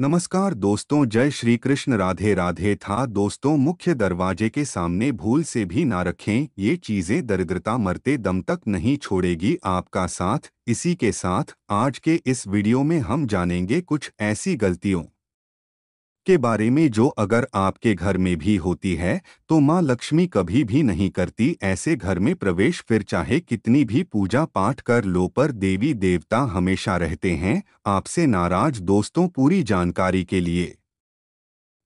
नमस्कार दोस्तों जय श्री कृष्ण राधे राधे था दोस्तों मुख्य दरवाजे के सामने भूल से भी ना रखें ये चीज़ें दरिद्रता मरते दम तक नहीं छोड़ेगी आपका साथ इसी के साथ आज के इस वीडियो में हम जानेंगे कुछ ऐसी गलतियों के बारे में जो अगर आपके घर में भी होती है तो माँ लक्ष्मी कभी भी नहीं करती ऐसे घर में प्रवेश फिर चाहे कितनी भी पूजा पाठ कर लो पर देवी देवता हमेशा रहते हैं आपसे नाराज दोस्तों पूरी जानकारी के लिए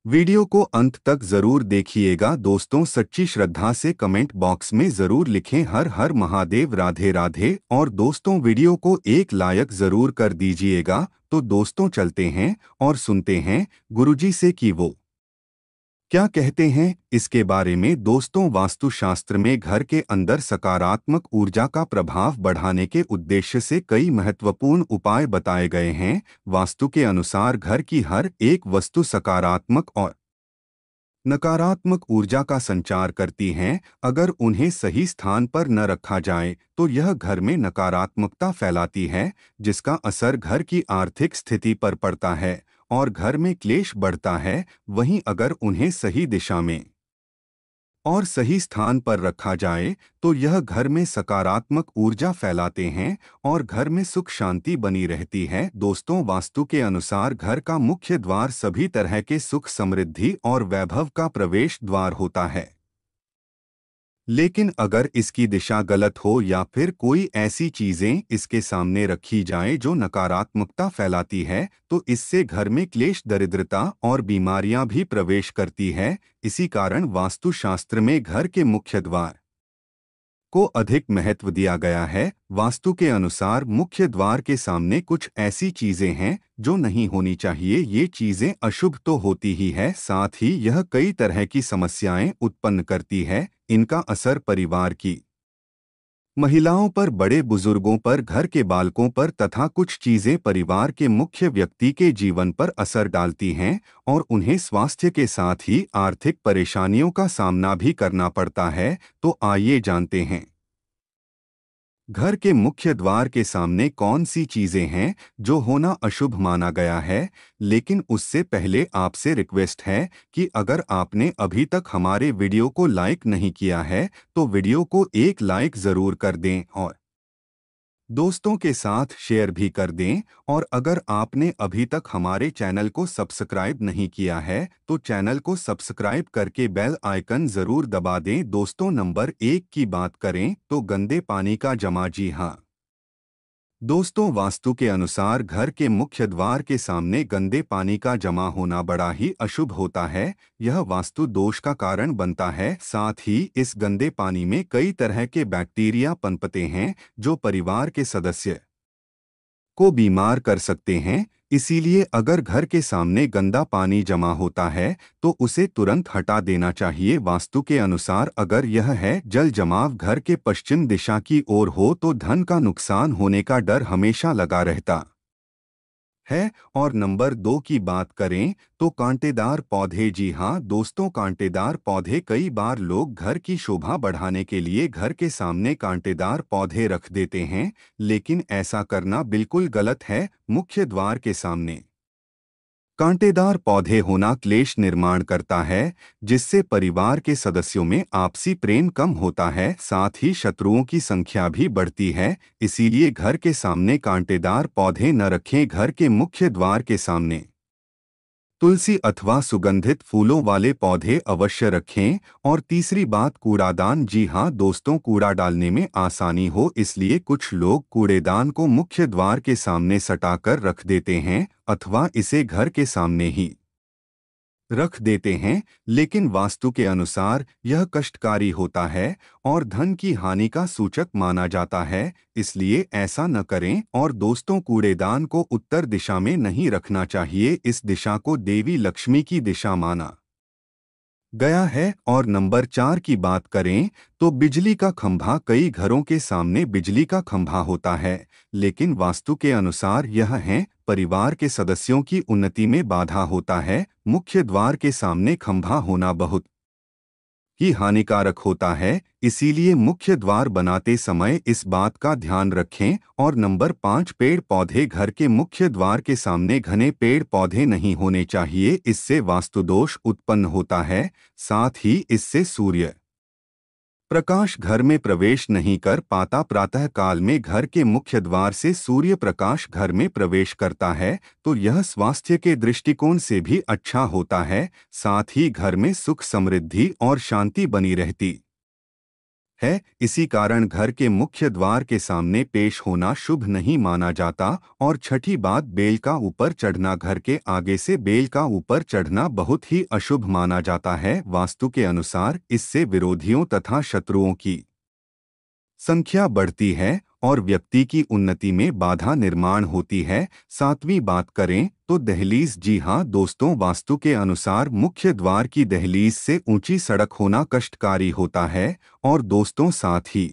वीडियो को अंत तक जरूर देखिएगा दोस्तों सच्ची श्रद्धा से कमेंट बॉक्स में जरूर लिखें हर हर महादेव राधे राधे और दोस्तों वीडियो को एक लायक जरूर कर दीजिएगा तो दोस्तों चलते हैं और सुनते हैं गुरुजी से कि वो क्या कहते हैं इसके बारे में दोस्तों वास्तुशास्त्र में घर के अंदर सकारात्मक ऊर्जा का प्रभाव बढ़ाने के उद्देश्य से कई महत्वपूर्ण उपाय बताए गए हैं वास्तु के अनुसार घर की हर एक वस्तु सकारात्मक और नकारात्मक ऊर्जा का संचार करती हैं अगर उन्हें सही स्थान पर न रखा जाए तो यह घर में नकारात्मकता फैलाती है जिसका असर घर की आर्थिक स्थिति पर पड़ता है और घर में क्लेश बढ़ता है वहीं अगर उन्हें सही दिशा में और सही स्थान पर रखा जाए तो यह घर में सकारात्मक ऊर्जा फैलाते हैं और घर में सुख शांति बनी रहती है दोस्तों वास्तु के अनुसार घर का मुख्य द्वार सभी तरह के सुख समृद्धि और वैभव का प्रवेश द्वार होता है लेकिन अगर इसकी दिशा गलत हो या फिर कोई ऐसी चीज़ें इसके सामने रखी जाएं जो नकारात्मकता फैलाती है तो इससे घर में क्लेश दरिद्रता और बीमारियां भी प्रवेश करती है इसी कारण वास्तुशास्त्र में घर के मुख्य द्वार को अधिक महत्व दिया गया है वास्तु के अनुसार मुख्य द्वार के सामने कुछ ऐसी चीजें हैं जो नहीं होनी चाहिए ये चीजें अशुभ तो होती ही है साथ ही यह कई तरह की समस्याएं उत्पन्न करती है इनका असर परिवार की महिलाओं पर बड़े बुजुर्गों पर घर के बालकों पर तथा कुछ चीज़ें परिवार के मुख्य व्यक्ति के जीवन पर असर डालती हैं और उन्हें स्वास्थ्य के साथ ही आर्थिक परेशानियों का सामना भी करना पड़ता है तो आइए जानते हैं घर के मुख्य द्वार के सामने कौन सी चीजें हैं जो होना अशुभ माना गया है लेकिन उससे पहले आपसे रिक्वेस्ट है कि अगर आपने अभी तक हमारे वीडियो को लाइक नहीं किया है तो वीडियो को एक लाइक ज़रूर कर दें और दोस्तों के साथ शेयर भी कर दें और अगर आपने अभी तक हमारे चैनल को सब्सक्राइब नहीं किया है तो चैनल को सब्सक्राइब करके बेल आइकन ज़रूर दबा दें दोस्तों नंबर एक की बात करें तो गंदे पानी का जमा जी हाँ दोस्तों वास्तु के अनुसार घर के मुख्य द्वार के सामने गंदे पानी का जमा होना बड़ा ही अशुभ होता है यह वास्तु दोष का कारण बनता है साथ ही इस गंदे पानी में कई तरह के बैक्टीरिया पनपते हैं जो परिवार के सदस्य को बीमार कर सकते हैं इसीलिए अगर घर के सामने गंदा पानी जमा होता है तो उसे तुरंत हटा देना चाहिए वास्तु के अनुसार अगर यह है जल जमाव घर के पश्चिम दिशा की ओर हो तो धन का नुकसान होने का डर हमेशा लगा रहता है और नंबर दो की बात करें तो कांटेदार पौधे जी हाँ दोस्तों कांटेदार पौधे कई बार लोग घर की शोभा बढ़ाने के लिए घर के सामने कांटेदार पौधे रख देते हैं लेकिन ऐसा करना बिल्कुल गलत है मुख्य द्वार के सामने कांटेदार पौधे होना क्लेश निर्माण करता है जिससे परिवार के सदस्यों में आपसी प्रेम कम होता है साथ ही शत्रुओं की संख्या भी बढ़ती है इसीलिए घर के सामने कांटेदार पौधे न रखें घर के मुख्य द्वार के सामने तुलसी अथवा सुगंधित फूलों वाले पौधे अवश्य रखें और तीसरी बात कूड़ादान जी हाँ दोस्तों कूड़ा डालने में आसानी हो इसलिए कुछ लोग कूड़ेदान को मुख्य द्वार के सामने सटाकर रख देते हैं अथवा इसे घर के सामने ही रख देते हैं लेकिन वास्तु के अनुसार यह कष्टकारी होता है और धन की हानि का सूचक माना जाता है इसलिए ऐसा न करें और दोस्तों कूड़ेदान को उत्तर दिशा में नहीं रखना चाहिए इस दिशा को देवी लक्ष्मी की दिशा माना गया है और नंबर चार की बात करें तो बिजली का खंभा कई घरों के सामने बिजली का खंभा होता है लेकिन वास्तु के अनुसार यह है परिवार के सदस्यों की उन्नति में बाधा होता है मुख्य द्वार के सामने खंभा होना बहुत ही हानिकारक होता है इसीलिए मुख्य द्वार बनाते समय इस बात का ध्यान रखें और नंबर पाँच पेड़ पौधे घर के मुख्य द्वार के सामने घने पेड़ पौधे नहीं होने चाहिए इससे वास्तुदोष उत्पन्न होता है साथ ही इससे सूर्य प्रकाश घर में प्रवेश नहीं कर पाता प्रातः काल में घर के मुख्य द्वार से सूर्य प्रकाश घर में प्रवेश करता है तो यह स्वास्थ्य के दृष्टिकोण से भी अच्छा होता है साथ ही घर में सुख समृद्धि और शांति बनी रहती है इसी कारण घर के मुख्य द्वार के सामने पेश होना शुभ नहीं माना जाता और छठी बात बेल का ऊपर चढ़ना घर के आगे से बेल का ऊपर चढ़ना बहुत ही अशुभ माना जाता है वास्तु के अनुसार इससे विरोधियों तथा शत्रुओं की संख्या बढ़ती है और व्यक्ति की उन्नति में बाधा निर्माण होती है सातवीं बात करें तो दहलीज जी हाँ दोस्तों वास्तु के अनुसार मुख्य द्वार की दहलीज से ऊंची सड़क होना कष्टकारी होता है और दोस्तों साथ ही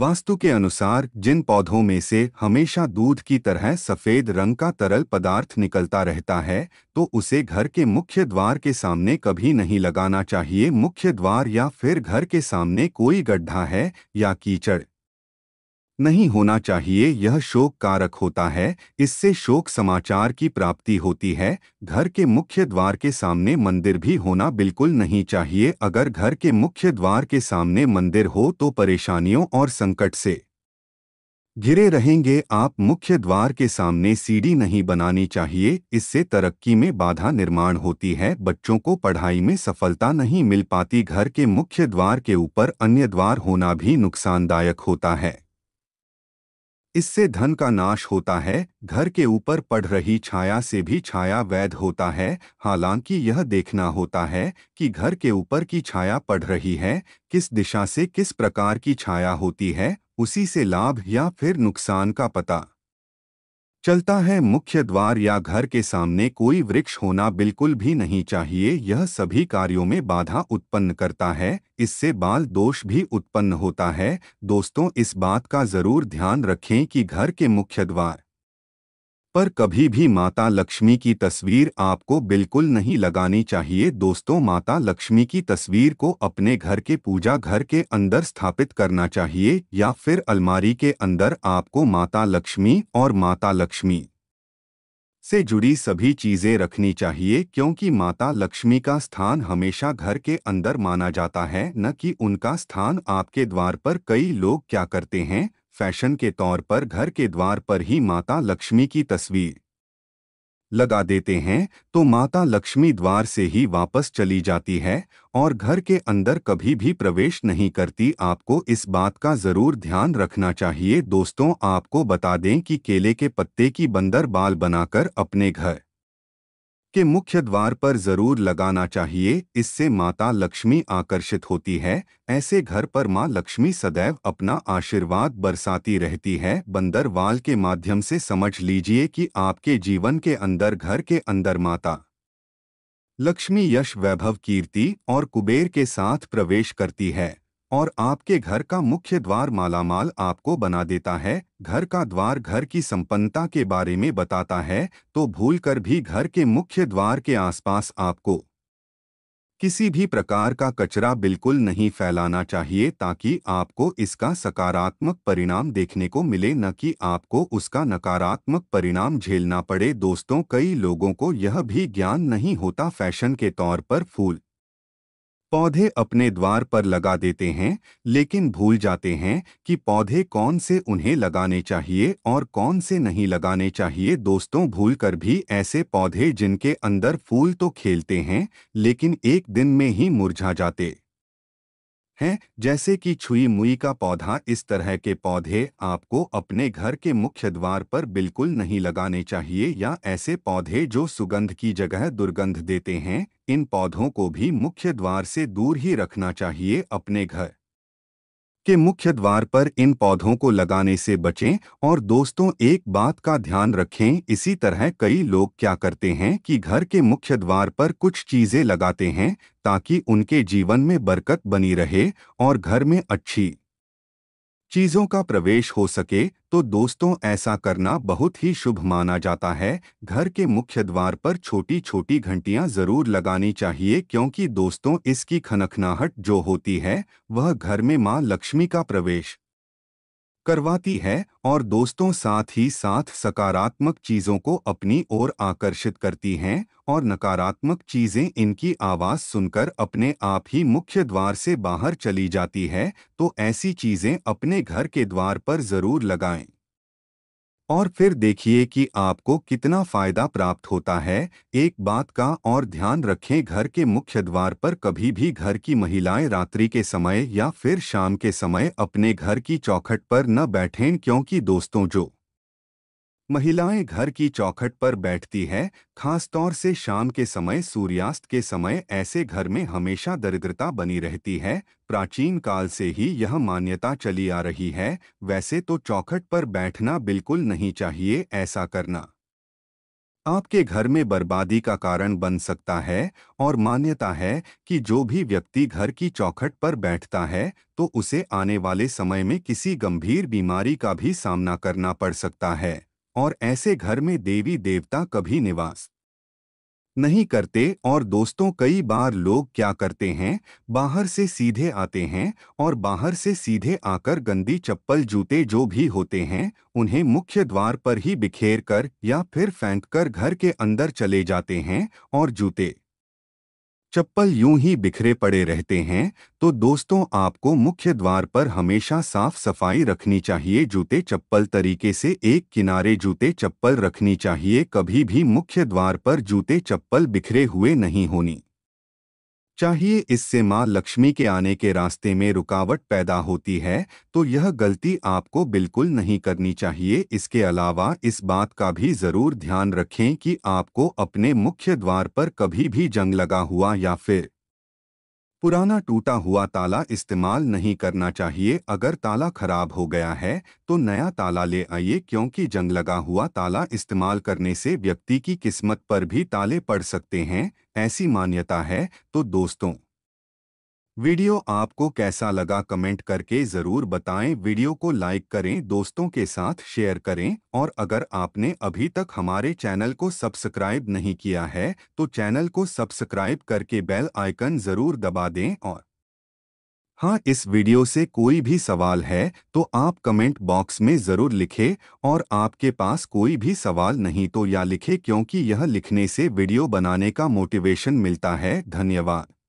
वास्तु के अनुसार जिन पौधों में से हमेशा दूध की तरह सफ़ेद रंग का तरल पदार्थ निकलता रहता है तो उसे घर के मुख्य द्वार के सामने कभी नहीं लगाना चाहिए मुख्य द्वार या फिर घर के सामने कोई गड्ढा है या कीचड़ नहीं होना चाहिए यह शोक कारक होता है इससे शोक समाचार की प्राप्ति होती है घर के मुख्य द्वार के सामने मंदिर भी होना बिल्कुल नहीं चाहिए अगर घर के मुख्य द्वार के सामने मंदिर हो तो परेशानियों और संकट से घिरे रहेंगे आप मुख्य द्वार के सामने सीढ़ी नहीं बनानी चाहिए इससे तरक्की में बाधा निर्माण होती है बच्चों को पढ़ाई में सफलता नहीं मिल पाती घर के मुख्य द्वार के ऊपर अन्य द्वार होना भी नुकसानदायक होता है इससे धन का नाश होता है घर के ऊपर पड़ रही छाया से भी छाया वैध होता है हालांकि यह देखना होता है कि घर के ऊपर की छाया पड़ रही है किस दिशा से किस प्रकार की छाया होती है उसी से लाभ या फिर नुकसान का पता चलता है मुख्य द्वार या घर के सामने कोई वृक्ष होना बिल्कुल भी नहीं चाहिए यह सभी कार्यों में बाधा उत्पन्न करता है इससे बाल दोष भी उत्पन्न होता है दोस्तों इस बात का ज़रूर ध्यान रखें कि घर के मुख्य द्वार पर कभी भी माता लक्ष्मी की तस्वीर आपको बिल्कुल नहीं लगानी चाहिए दोस्तों माता लक्ष्मी की तस्वीर को अपने घर के पूजा घर के अंदर स्थापित करना चाहिए या फिर अलमारी के अंदर आपको माता लक्ष्मी और माता लक्ष्मी से जुड़ी सभी चीजें रखनी चाहिए क्योंकि माता लक्ष्मी का स्थान हमेशा घर के अंदर माना जाता है न कि उनका स्थान आपके द्वार पर कई लोग क्या करते हैं फैशन के तौर पर घर के द्वार पर ही माता लक्ष्मी की तस्वीर लगा देते हैं तो माता लक्ष्मी द्वार से ही वापस चली जाती है और घर के अंदर कभी भी प्रवेश नहीं करती आपको इस बात का ज़रूर ध्यान रखना चाहिए दोस्तों आपको बता दें कि केले के पत्ते की बंदर बाल बनाकर अपने घर के मुख्य द्वार पर जरूर लगाना चाहिए इससे माता लक्ष्मी आकर्षित होती है ऐसे घर पर माँ लक्ष्मी सदैव अपना आशीर्वाद बरसाती रहती है बंदरवाल के माध्यम से समझ लीजिए कि आपके जीवन के अंदर घर के अंदर माता लक्ष्मी यश वैभव कीर्ति और कुबेर के साथ प्रवेश करती है और आपके घर का मुख्य द्वार मालामाल आपको बना देता है घर का द्वार घर की संपन्नता के बारे में बताता है तो भूलकर भी घर के मुख्य द्वार के आसपास आपको किसी भी प्रकार का कचरा बिल्कुल नहीं फैलाना चाहिए ताकि आपको इसका सकारात्मक परिणाम देखने को मिले न कि आपको उसका नकारात्मक परिणाम झेलना पड़े दोस्तों कई लोगों को यह भी ज्ञान नहीं होता फैशन के तौर पर फूल पौधे अपने द्वार पर लगा देते हैं लेकिन भूल जाते हैं कि पौधे कौन से उन्हें लगाने चाहिए और कौन से नहीं लगाने चाहिए दोस्तों भूल कर भी ऐसे पौधे जिनके अंदर फूल तो खेलते हैं लेकिन एक दिन में ही मुरझा जाते हैं जैसे कि छुई मुई का पौधा इस तरह के पौधे आपको अपने घर के मुख्य द्वार पर बिल्कुल नहीं लगाने चाहिए या ऐसे पौधे जो सुगंध की जगह दुर्गंध देते हैं इन पौधों को भी मुख्य द्वार से दूर ही रखना चाहिए अपने घर के मुख्य द्वार पर इन पौधों को लगाने से बचें और दोस्तों एक बात का ध्यान रखें इसी तरह कई लोग क्या करते हैं कि घर के मुख्य द्वार पर कुछ चीज़ें लगाते हैं ताकि उनके जीवन में बरकत बनी रहे और घर में अच्छी चीज़ों का प्रवेश हो सके तो दोस्तों ऐसा करना बहुत ही शुभ माना जाता है घर के मुख्य द्वार पर छोटी छोटी घंटियां ज़रूर लगानी चाहिए क्योंकि दोस्तों इसकी खनखनाहट जो होती है वह घर में माँ लक्ष्मी का प्रवेश करवाती है और दोस्तों साथ ही साथ सकारात्मक चीज़ों को अपनी ओर आकर्षित करती हैं और नकारात्मक चीज़ें इनकी आवाज़ सुनकर अपने आप ही मुख्य द्वार से बाहर चली जाती है तो ऐसी चीज़ें अपने घर के द्वार पर ज़रूर लगाएं और फिर देखिए कि आपको कितना फायदा प्राप्त होता है एक बात का और ध्यान रखें घर के मुख्य द्वार पर कभी भी घर की महिलाएं रात्रि के समय या फिर शाम के समय अपने घर की चौखट पर न बैठें क्योंकि दोस्तों जो महिलाएं घर की चौखट पर बैठती हैं खासतौर से शाम के समय सूर्यास्त के समय ऐसे घर में हमेशा दरिद्रता बनी रहती है प्राचीन काल से ही यह मान्यता चली आ रही है वैसे तो चौखट पर बैठना बिल्कुल नहीं चाहिए ऐसा करना आपके घर में बर्बादी का कारण बन सकता है और मान्यता है कि जो भी व्यक्ति घर की चौखट पर बैठता है तो उसे आने वाले समय में किसी गंभीर बीमारी का भी सामना करना पड़ सकता है और ऐसे घर में देवी देवता कभी निवास नहीं करते और दोस्तों कई बार लोग क्या करते हैं बाहर से सीधे आते हैं और बाहर से सीधे आकर गंदी चप्पल जूते जो भी होते हैं उन्हें मुख्य द्वार पर ही बिखेर कर या फिर फेंक कर घर के अंदर चले जाते हैं और जूते चप्पल यूं ही बिखरे पड़े रहते हैं तो दोस्तों आपको मुख्य द्वार पर हमेशा साफ सफाई रखनी चाहिए जूते चप्पल तरीके से एक किनारे जूते चप्पल रखनी चाहिए कभी भी मुख्य द्वार पर जूते चप्पल बिखरे हुए नहीं होनी चाहिए इससे मां लक्ष्मी के आने के रास्ते में रुकावट पैदा होती है तो यह गलती आपको बिल्कुल नहीं करनी चाहिए इसके अलावा इस बात का भी ज़रूर ध्यान रखें कि आपको अपने मुख्य द्वार पर कभी भी जंग लगा हुआ या फिर पुराना टूटा हुआ ताला इस्तेमाल नहीं करना चाहिए अगर ताला खराब हो गया है तो नया ताला ले आइए क्योंकि जंग लगा हुआ ताला इस्तेमाल करने से व्यक्ति की किस्मत पर भी ताले पड़ सकते हैं ऐसी मान्यता है तो दोस्तों वीडियो आपको कैसा लगा कमेंट करके ज़रूर बताएं वीडियो को लाइक करें दोस्तों के साथ शेयर करें और अगर आपने अभी तक हमारे चैनल को सब्सक्राइब नहीं किया है तो चैनल को सब्सक्राइब करके बेल आइकन ज़रूर दबा दें और हाँ इस वीडियो से कोई भी सवाल है तो आप कमेंट बॉक्स में ज़रूर लिखें और आपके पास कोई भी सवाल नहीं तो या लिखें क्योंकि यह लिखने से वीडियो बनाने का मोटिवेशन मिलता है धन्यवाद